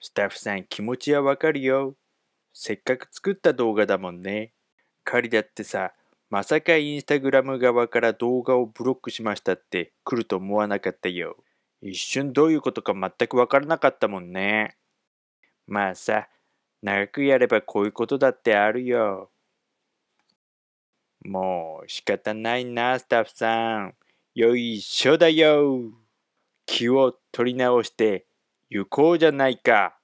スタッフさん気持ちはわかるよ。せっかく作った動画だもんね。カリだってさ、まさかインスタグラム側から動画をブロックしましたって来ると思わなかったよ。一瞬どういうことか全くわからなかったもんね。まあさ、長くやればこういうことだってあるよ。もう仕方ないな、スタッフさん。よいしょだよ。気を取り直して行こうじゃないか。